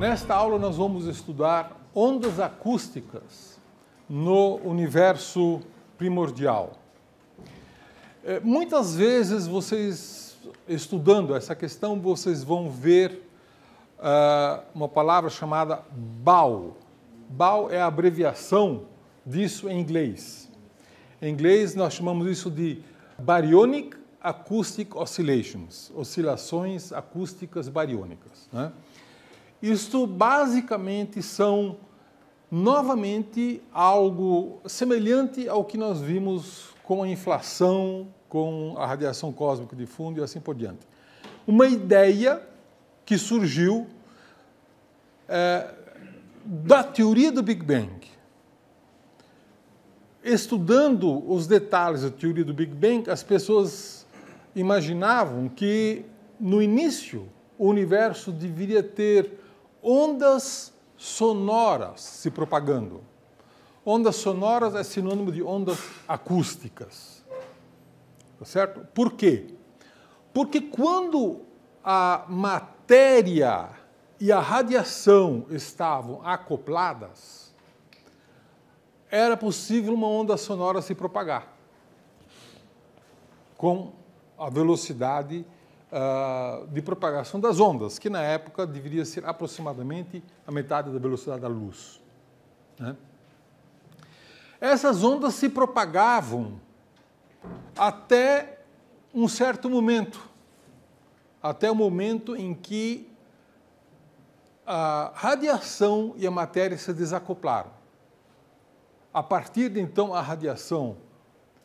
Nesta aula nós vamos estudar ondas acústicas no universo primordial. É, muitas vezes vocês, estudando essa questão, vocês vão ver uh, uma palavra chamada BAL. BAL é a abreviação disso em inglês. Em inglês nós chamamos isso de Baryonic Acoustic Oscillations, oscilações acústicas bariônicas. Né? Isto basicamente são novamente algo semelhante ao que nós vimos com a inflação, com a radiação cósmica de fundo e assim por diante. Uma ideia que surgiu é, da teoria do Big Bang. Estudando os detalhes da teoria do Big Bang, as pessoas imaginavam que no início o universo deveria ter ondas sonoras se propagando. Ondas sonoras é sinônimo de ondas acústicas. Tá certo? Por quê? Porque quando a matéria e a radiação estavam acopladas, era possível uma onda sonora se propagar com a velocidade ah, de propagação das ondas, que na época deveria ser aproximadamente a metade da velocidade da luz. Né? Essas ondas se propagavam até um certo momento, até o momento em que a radiação e a matéria se desacoplaram. A partir de então, a radiação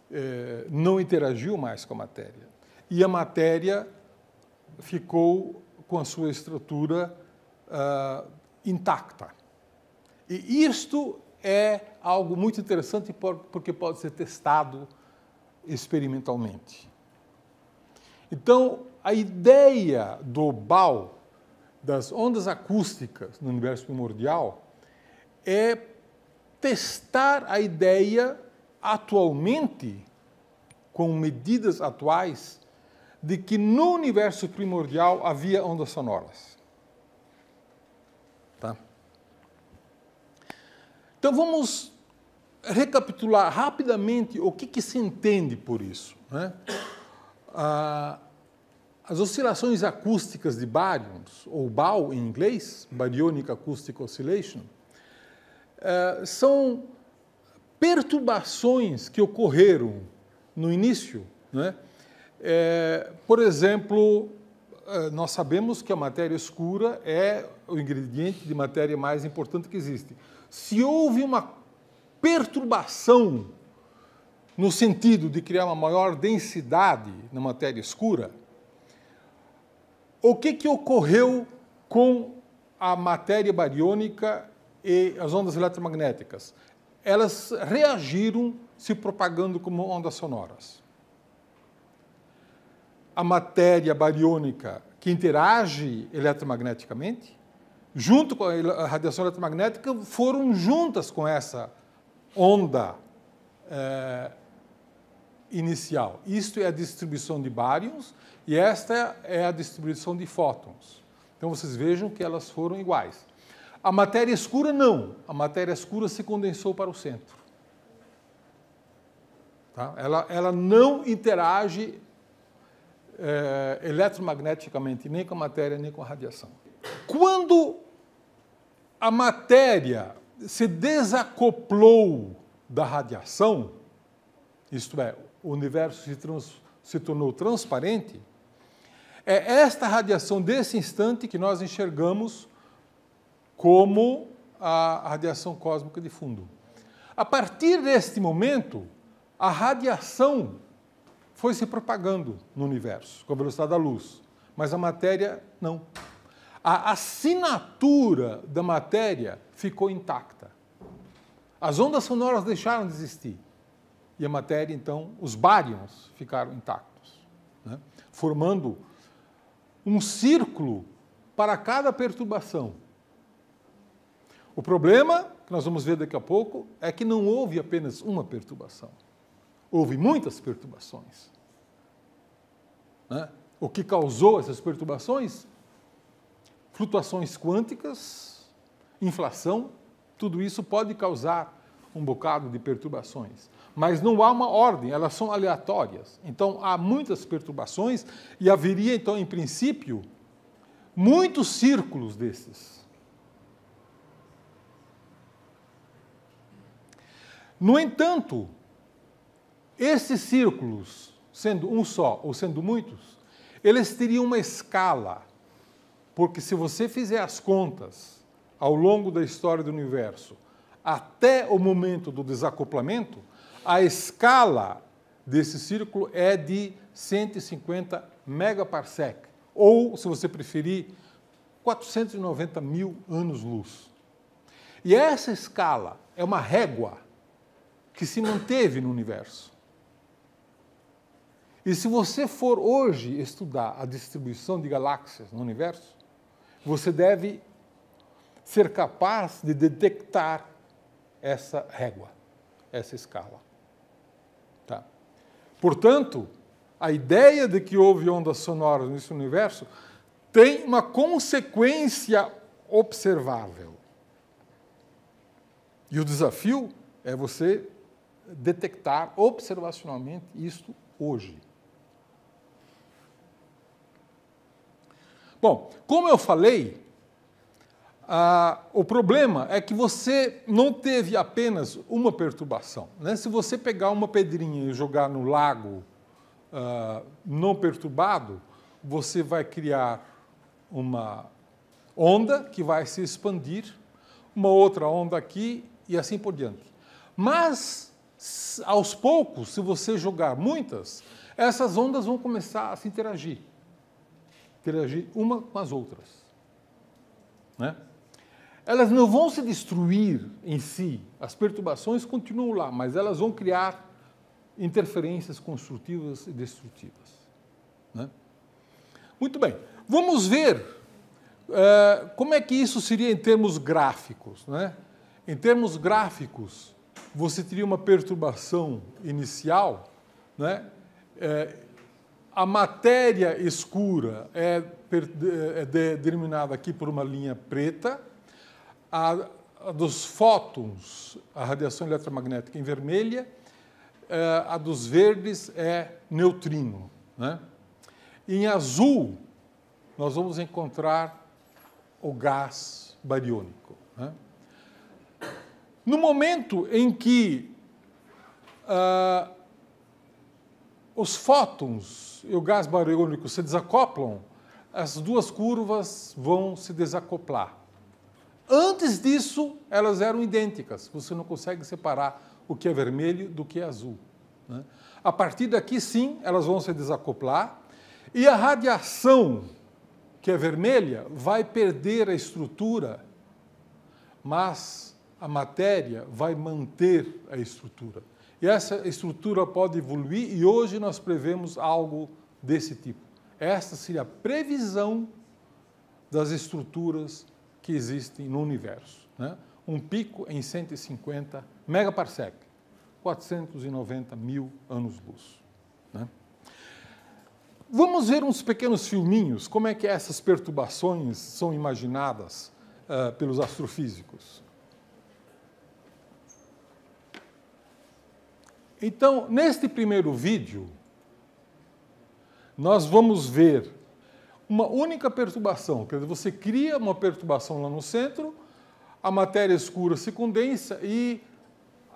eh, não interagiu mais com a matéria e a matéria ficou com a sua estrutura uh, intacta. E isto é algo muito interessante porque pode ser testado experimentalmente. Então, a ideia do BAL, das ondas acústicas no universo primordial, é testar a ideia atualmente, com medidas atuais, de que no universo primordial havia ondas sonoras. Tá? Então vamos recapitular rapidamente o que, que se entende por isso. Né? Ah, as oscilações acústicas de baryons, ou BAO em inglês, Baryonic Acoustic Oscillation, eh, são perturbações que ocorreram no início, né? É, por exemplo, é, nós sabemos que a matéria escura é o ingrediente de matéria mais importante que existe. Se houve uma perturbação no sentido de criar uma maior densidade na matéria escura, o que, que ocorreu com a matéria bariônica e as ondas eletromagnéticas? Elas reagiram se propagando como ondas sonoras a matéria bariônica que interage eletromagneticamente, junto com a radiação eletromagnética, foram juntas com essa onda é, inicial. Isto é a distribuição de bárions e esta é a distribuição de fótons. Então vocês vejam que elas foram iguais. A matéria escura não, a matéria escura se condensou para o centro. Tá? Ela, ela não interage é, eletromagneticamente, nem com a matéria, nem com a radiação. Quando a matéria se desacoplou da radiação, isto é, o universo se, trans, se tornou transparente, é esta radiação desse instante que nós enxergamos como a radiação cósmica de fundo. A partir deste momento, a radiação foi se propagando no universo com a velocidade da luz, mas a matéria não. A assinatura da matéria ficou intacta. As ondas sonoras deixaram de existir e a matéria, então, os bárions ficaram intactos, né? formando um círculo para cada perturbação. O problema, que nós vamos ver daqui a pouco, é que não houve apenas uma perturbação houve muitas perturbações. Né? O que causou essas perturbações? Flutuações quânticas, inflação, tudo isso pode causar um bocado de perturbações. Mas não há uma ordem, elas são aleatórias. Então há muitas perturbações e haveria, então, em princípio, muitos círculos desses. No entanto, esses círculos, sendo um só ou sendo muitos, eles teriam uma escala, porque se você fizer as contas ao longo da história do universo, até o momento do desacoplamento, a escala desse círculo é de 150 megaparsec, ou, se você preferir, 490 mil anos-luz. E essa escala é uma régua que se manteve no universo. E se você for hoje estudar a distribuição de galáxias no universo, você deve ser capaz de detectar essa régua, essa escala. Tá? Portanto, a ideia de que houve ondas sonoras nesse universo tem uma consequência observável. E o desafio é você detectar observacionalmente isto hoje. Bom, como eu falei, ah, o problema é que você não teve apenas uma perturbação. Né? Se você pegar uma pedrinha e jogar no lago ah, não perturbado, você vai criar uma onda que vai se expandir, uma outra onda aqui e assim por diante. Mas, aos poucos, se você jogar muitas, essas ondas vão começar a se interagir interagir uma com as outras. Né? Elas não vão se destruir em si, as perturbações continuam lá, mas elas vão criar interferências construtivas e destrutivas. Né? Muito bem, vamos ver eh, como é que isso seria em termos gráficos. Né? Em termos gráficos, você teria uma perturbação inicial, né? É, a matéria escura é, é determinada aqui por uma linha preta, a, a dos fótons, a radiação eletromagnética em vermelha, é, a dos verdes é neutrino. Né? Em azul, nós vamos encontrar o gás bariônico. Né? No momento em que uh, os fótons e o gás bariônico se desacoplam, as duas curvas vão se desacoplar. Antes disso, elas eram idênticas. Você não consegue separar o que é vermelho do que é azul. Né? A partir daqui, sim, elas vão se desacoplar. E a radiação, que é vermelha, vai perder a estrutura, mas a matéria vai manter a estrutura. E essa estrutura pode evoluir e hoje nós prevemos algo desse tipo. Esta seria a previsão das estruturas que existem no universo. Né? Um pico em 150 megaparsec, 490 mil anos-luz. Né? Vamos ver uns pequenos filminhos, como é que essas perturbações são imaginadas uh, pelos astrofísicos. Então, neste primeiro vídeo, nós vamos ver uma única perturbação, quer dizer, você cria uma perturbação lá no centro, a matéria escura se condensa e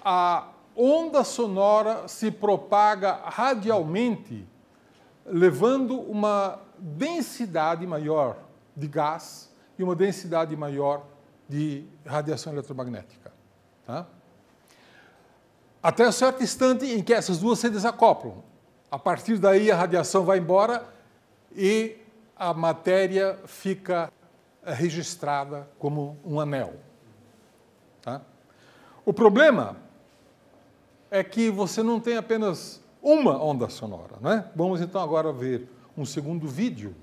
a onda sonora se propaga radialmente, levando uma densidade maior de gás e uma densidade maior de radiação eletromagnética. Tá? até certo instante em que essas duas se desacoplam. A partir daí, a radiação vai embora e a matéria fica eh, registrada como um anel. Tá? O problema é que você não tem apenas uma onda sonora. Né? Vamos então agora ver um segundo vídeo,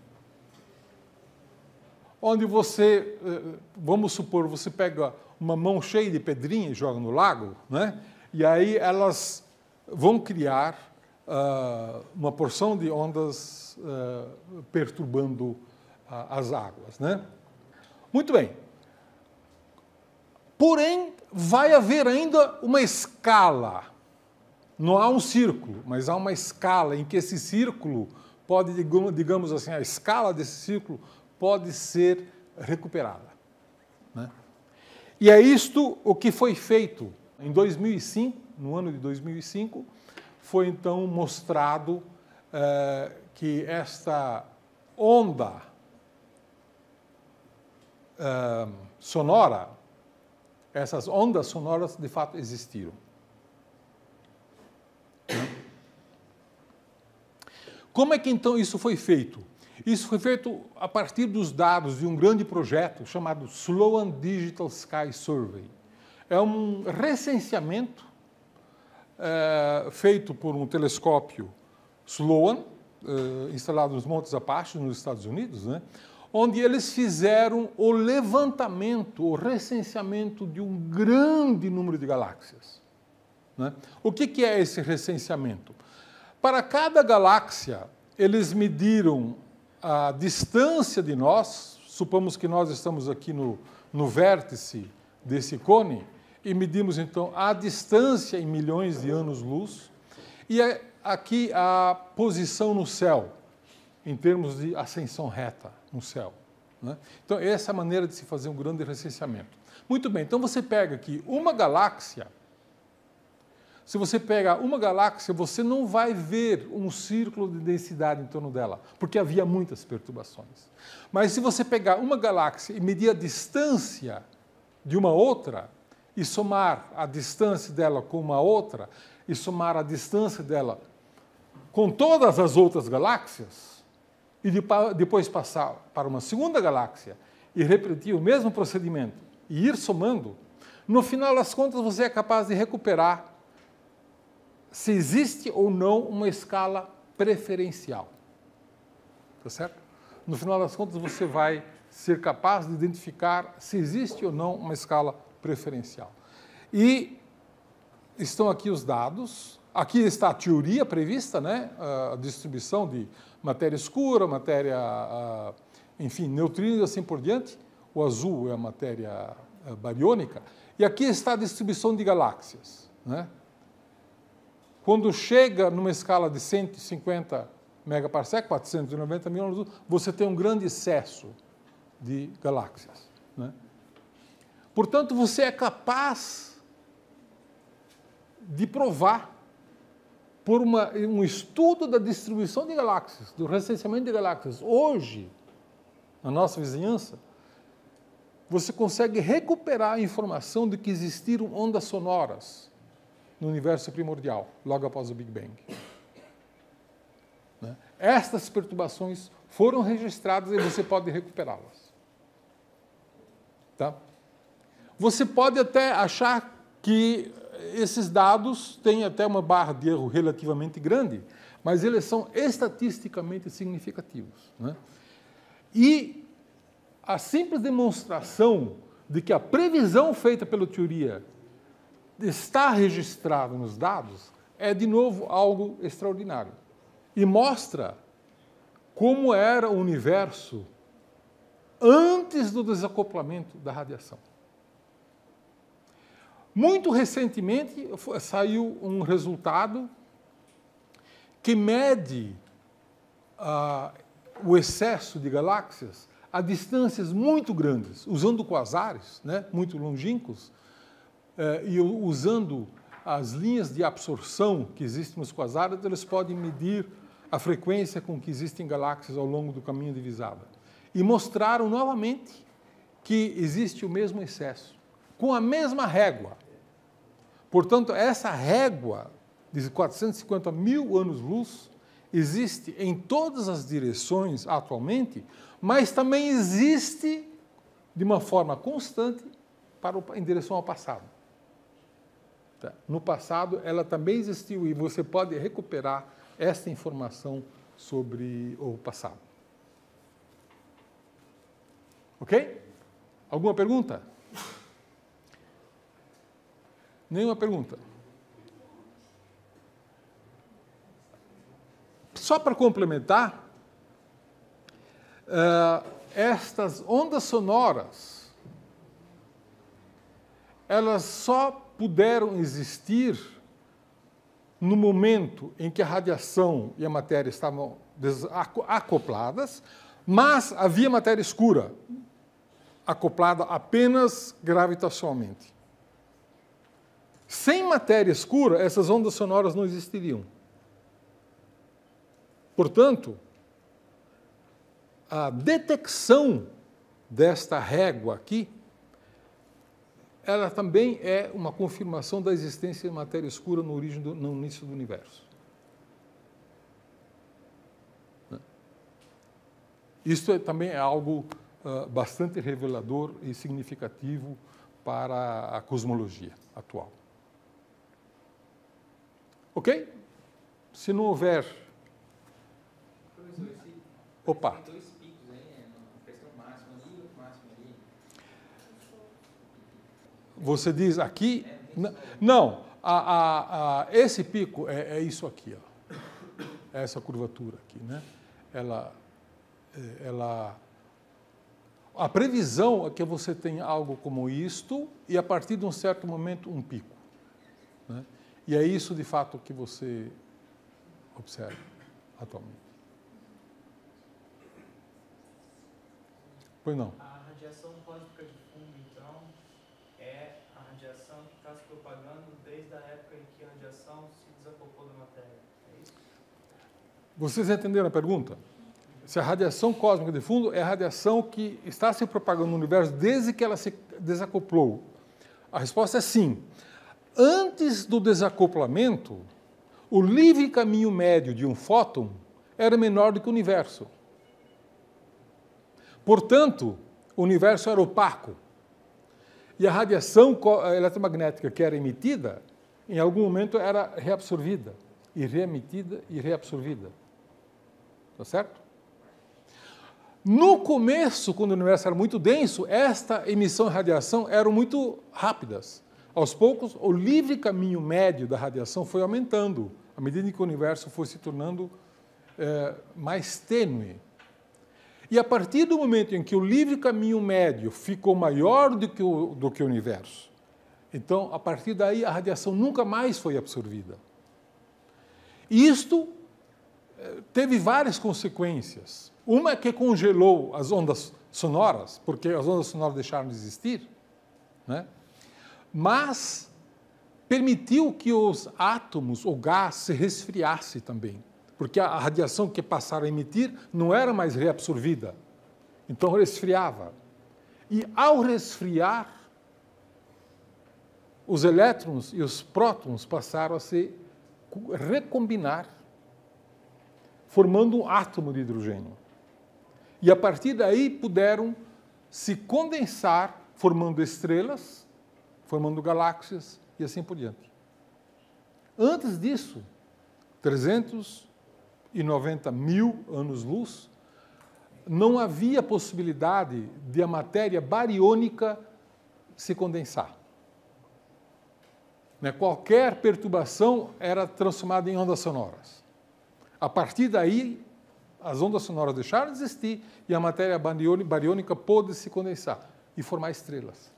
onde você, eh, eh, vamos supor, você pega uma mão cheia de pedrinha e joga no lago, né? E aí elas vão criar uh, uma porção de ondas uh, perturbando uh, as águas. Né? Muito bem. Porém, vai haver ainda uma escala. Não há um círculo, mas há uma escala em que esse círculo pode, digamos assim, a escala desse círculo pode ser recuperada. Né? E é isto o que foi feito em 2005, no ano de 2005, foi então mostrado eh, que esta onda eh, sonora, essas ondas sonoras de fato existiram. Como é que então isso foi feito? Isso foi feito a partir dos dados de um grande projeto chamado Sloan Digital Sky Survey é um recenseamento é, feito por um telescópio Sloan, é, instalado nos Montes Apache, nos Estados Unidos, né, onde eles fizeram o levantamento, o recenseamento de um grande número de galáxias. Né? O que, que é esse recenseamento? Para cada galáxia, eles mediram a distância de nós, supomos que nós estamos aqui no, no vértice desse cone, e medimos então a distância em milhões de anos-luz e aqui a posição no céu, em termos de ascensão reta no céu. Né? Então, essa é a maneira de se fazer um grande recenseamento. Muito bem, então você pega aqui uma galáxia. Se você pega uma galáxia, você não vai ver um círculo de densidade em torno dela, porque havia muitas perturbações. Mas se você pegar uma galáxia e medir a distância de uma outra, e somar a distância dela com uma outra, e somar a distância dela com todas as outras galáxias, e depois passar para uma segunda galáxia e repetir o mesmo procedimento e ir somando, no final das contas você é capaz de recuperar se existe ou não uma escala preferencial. Tá certo? No final das contas você vai ser capaz de identificar se existe ou não uma escala preferencial preferencial. E estão aqui os dados. Aqui está a teoria prevista, né? a distribuição de matéria escura, matéria, ah, enfim, neutrinos e assim por diante. O azul é a matéria ah, bariônica. E aqui está a distribuição de galáxias. Né? Quando chega numa escala de 150 megaparsec, 490 mil anos, você tem um grande excesso de galáxias. Né? Portanto, você é capaz de provar por uma, um estudo da distribuição de galáxias, do recenseamento de galáxias. Hoje, na nossa vizinhança, você consegue recuperar a informação de que existiram ondas sonoras no universo primordial, logo após o Big Bang. Né? Estas perturbações foram registradas e você pode recuperá-las. Tá? Você pode até achar que esses dados têm até uma barra de erro relativamente grande, mas eles são estatisticamente significativos. Né? E a simples demonstração de que a previsão feita pela teoria está registrada nos dados é, de novo, algo extraordinário. E mostra como era o universo antes do desacoplamento da radiação. Muito recentemente saiu um resultado que mede ah, o excesso de galáxias a distâncias muito grandes, usando quasares, né, muito longínquos, eh, e usando as linhas de absorção que existem nos quasares, eles podem medir a frequência com que existem galáxias ao longo do caminho de visada. E mostraram novamente que existe o mesmo excesso, com a mesma régua, Portanto, essa régua de 450 mil anos-luz existe em todas as direções atualmente, mas também existe de uma forma constante para o, em direção ao passado. Tá? No passado, ela também existiu e você pode recuperar esta informação sobre o passado. Ok? Alguma pergunta? Nenhuma pergunta. Só para complementar, uh, estas ondas sonoras, elas só puderam existir no momento em que a radiação e a matéria estavam acopladas, mas havia matéria escura, acoplada apenas gravitacionalmente. Sem matéria escura, essas ondas sonoras não existiriam. Portanto, a detecção desta régua aqui, ela também é uma confirmação da existência de matéria escura no, do, no início do universo. Isso é também é algo uh, bastante revelador e significativo para a cosmologia atual. Ok? Se não houver. Opa! Você diz aqui? Não, a, a, a, esse pico é, é isso aqui, ó. É essa curvatura aqui, né? Ela, é, ela, a previsão é que você tenha algo como isto e a partir de um certo momento um pico. Né? E é isso de fato que você observa atualmente. Pois não. A radiação cósmica de fundo, então, é a radiação que está se propagando desde a época em que a radiação se desacoplou da matéria. É isso? Vocês entenderam a pergunta? Se a radiação cósmica de fundo é a radiação que está se propagando no universo desde que ela se desacoplou. A resposta é sim. Antes do desacoplamento, o livre caminho médio de um fóton era menor do que o universo. Portanto, o universo era opaco. E a radiação eh, eletromagnética que era emitida, em algum momento era reabsorvida, e reemitida e reabsorvida. Tá certo? No começo, quando o universo era muito denso, esta emissão e radiação eram muito rápidas. Aos poucos, o livre caminho médio da radiação foi aumentando à medida que o universo foi se tornando é, mais tênue. E a partir do momento em que o livre caminho médio ficou maior do que o, do que o universo, então, a partir daí, a radiação nunca mais foi absorvida. E isto eh, teve várias consequências. Uma é que congelou as ondas sonoras, porque as ondas sonoras deixaram de existir. Né? mas permitiu que os átomos, o gás, se resfriasse também, porque a radiação que passaram a emitir não era mais reabsorvida, então resfriava. E ao resfriar, os elétrons e os prótons passaram a se recombinar, formando um átomo de hidrogênio. E a partir daí puderam se condensar, formando estrelas formando galáxias e assim por diante. Antes disso, 390 mil anos-luz, não havia possibilidade de a matéria bariônica se condensar. Né, qualquer perturbação era transformada em ondas sonoras. A partir daí, as ondas sonoras deixaram de existir e a matéria bariônica pôde se condensar e formar estrelas.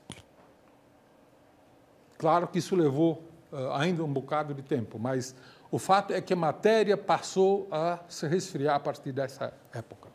Claro que isso levou uh, ainda um bocado de tempo, mas o fato é que a matéria passou a se resfriar a partir dessa época.